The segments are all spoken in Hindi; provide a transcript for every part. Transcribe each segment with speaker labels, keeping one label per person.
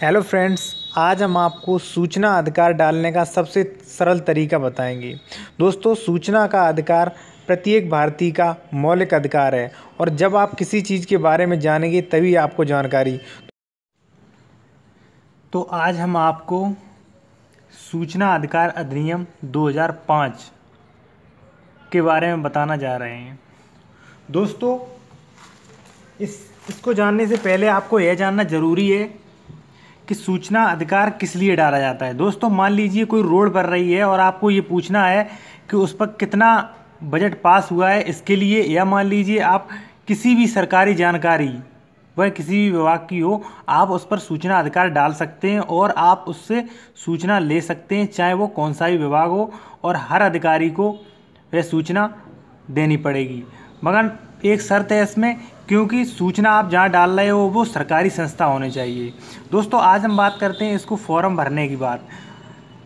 Speaker 1: हेलो फ्रेंड्स आज हम आपको सूचना अधिकार डालने का सबसे सरल तरीका बताएंगे दोस्तों सूचना का अधिकार प्रत्येक भारतीय का मौलिक अधिकार है और जब आप किसी चीज़ के बारे में जानेंगे तभी आपको जानकारी तो आज हम आपको सूचना अधिकार अधिनियम 2005 के बारे में बताना जा रहे हैं दोस्तों इस इसको जानने से पहले आपको यह जानना ज़रूरी है कि सूचना अधिकार किस लिए डाला जाता है दोस्तों मान लीजिए कोई रोड बन रही है और आपको ये पूछना है कि उस पर कितना बजट पास हुआ है इसके लिए या मान लीजिए आप किसी भी सरकारी जानकारी वह किसी भी विभाग की हो आप उस पर सूचना अधिकार डाल सकते हैं और आप उससे सूचना ले सकते हैं चाहे वो कौन सा भी विभाग हो और हर अधिकारी को वह सूचना देनी पड़ेगी मगर एक शर्त है इसमें क्योंकि सूचना आप जहाँ डाल रहे हो वो सरकारी संस्था होनी चाहिए दोस्तों आज हम बात करते हैं इसको फॉर्म भरने की बात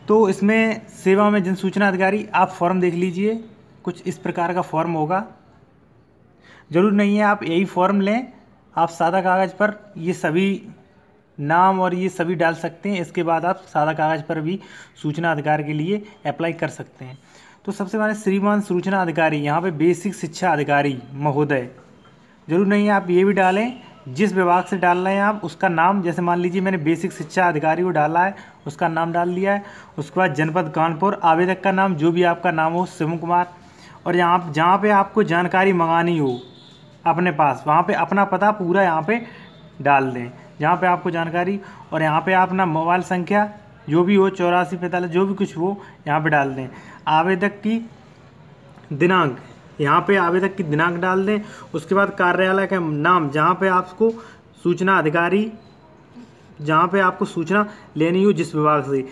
Speaker 1: तो इसमें सेवा में जन सूचना अधिकारी आप फॉर्म देख लीजिए कुछ इस प्रकार का फॉर्म होगा ज़रूर नहीं है आप यही फॉर्म लें आप सादा कागज़ पर ये सभी नाम और ये सभी डाल सकते हैं इसके बाद आप सादा कागज़ पर भी सूचना अधिकार के लिए अप्लाई कर सकते हैं तो सबसे पहले श्रीमान सूचना अधिकारी यहाँ पे बेसिक शिक्षा अधिकारी महोदय जरूर नहीं आप ये भी डालें जिस विभाग से डाल रहे हैं आप उसका नाम जैसे मान लीजिए मैंने बेसिक शिक्षा अधिकारी को डाला है उसका नाम डाल दिया है उसके बाद जनपद कानपुर आवेदक का नाम जो भी आपका नाम हो शिव कुमार और यहाँ जहाँ पर आपको जानकारी मंगानी हो अपने पास वहाँ पर अपना पता पूरा यहाँ पर डाल दें जहाँ पर आपको जानकारी और यहाँ पर अपना मोबाइल संख्या जो भी हो चौरासी पैंतालीस जो भी कुछ हो यहाँ पे डाल दें आवेदक की दिनांक यहाँ पे आवेदक की दिनांक डाल दें उसके बाद कार्यालय का नाम जहाँ पे आपको सूचना अधिकारी जहाँ पे आपको सूचना लेनी हो जिस विभाग से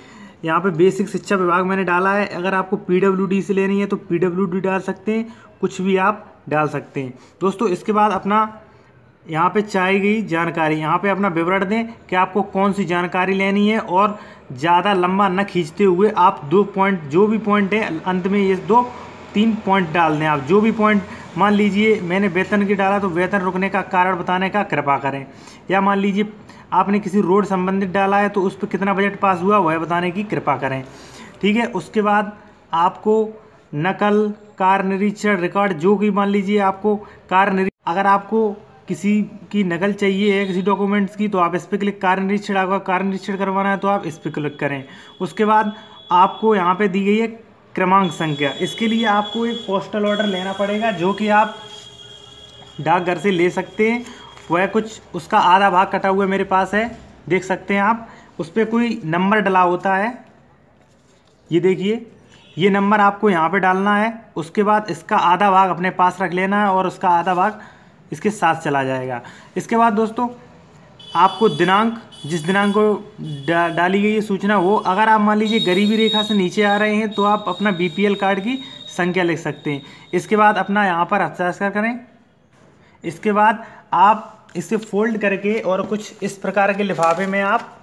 Speaker 1: यहाँ पे बेसिक शिक्षा विभाग मैंने डाला है अगर आपको पी से लेनी है तो पी डाल सकते हैं कुछ भी आप डाल सकते हैं दोस्तों इसके बाद अपना यहाँ पे चाही गई जानकारी यहाँ पे अपना विवरण दें कि आपको कौन सी जानकारी लेनी है और ज़्यादा लंबा न खींचते हुए आप दो पॉइंट जो भी पॉइंट है अंत में ये दो तीन पॉइंट डाल दें आप जो भी पॉइंट मान लीजिए मैंने वेतन की डाला तो वेतन रुकने का कारण बताने का कृपा करें या मान लीजिए आपने किसी रोड संबंधित डाला है तो उस पर कितना बजट पास हुआ वह बताने की कृपा करें ठीक है उसके बाद आपको नकल कार निरीक्षण रिकॉर्ड जो कि मान लीजिए आपको कार निरी अगर आपको किसी की नकल चाहिए है किसी डॉक्यूमेंट्स की तो आप इस पर क्लिक कार निरीक्षण आपका कार निरीक्षण करवाना है तो आप इस पर क्लिक करें उसके बाद आपको यहाँ पे दी गई है क्रमांक संख्या इसके लिए आपको एक पोस्टल ऑर्डर लेना पड़ेगा जो कि आप डाकघर से ले सकते हैं वह कुछ उसका आधा भाग कटा हुआ मेरे पास है देख सकते हैं आप उस पर कोई नंबर डला होता है ये देखिए ये नंबर आपको यहाँ पे डालना है उसके बाद इसका आधा भाग अपने पास रख लेना है और उसका आधा भाग इसके साथ चला जाएगा इसके बाद दोस्तों आपको दिनांक जिस दिनांक को डा, डाली गई है सूचना वो अगर आप मान लीजिए गरीबी रेखा से नीचे आ रहे हैं तो आप अपना बी कार्ड की संख्या लिख सकते हैं इसके बाद अपना यहाँ पर हस्ताक्षर करें इसके बाद आप इसे फोल्ड करके और कुछ इस प्रकार के लिफाफे में आप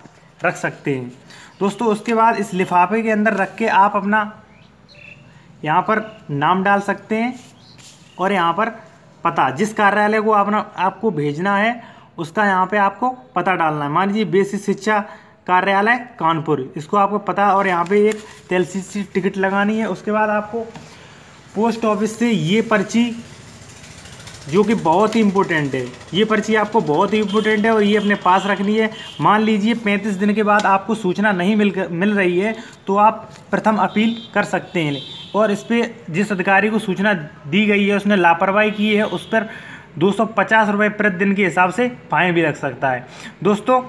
Speaker 1: रख सकते हैं दोस्तों उसके बाद इस लिफाफे के अंदर रख के आप अपना यहाँ पर नाम डाल सकते हैं और यहाँ पर पता जिस कार्यालय को आपने आपको भेजना है उसका यहाँ पे आपको पता डालना है मान लीजिए बेसिक शिक्षा कार्यालय कानपुर इसको आपको पता और यहाँ पे एक तेल सी टिकट लगानी है उसके बाद आपको पोस्ट ऑफिस से ये पर्ची जो कि बहुत ही इम्पोर्टेंट है ये पर्ची आपको बहुत ही इम्पोर्टेंट है और ये अपने पास रखनी है मान लीजिए पैंतीस दिन के बाद आपको सूचना नहीं मिल मिल रही है तो आप प्रथम अपील कर सकते हैं और इस पर जिस अधिकारी को सूचना दी गई है उसने लापरवाही की है उस पर दो सौ प्रतिदिन के हिसाब से फाइन भी लग सकता है दोस्तों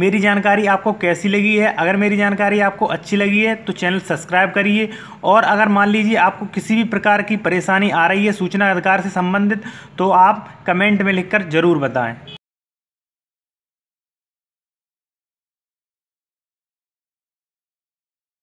Speaker 1: मेरी जानकारी आपको कैसी लगी है अगर मेरी जानकारी आपको अच्छी लगी है तो चैनल सब्सक्राइब करिए और अगर मान लीजिए आपको किसी भी प्रकार की परेशानी आ रही है सूचना अधिकार से संबंधित तो आप कमेंट में लिखकर ज़रूर बताएं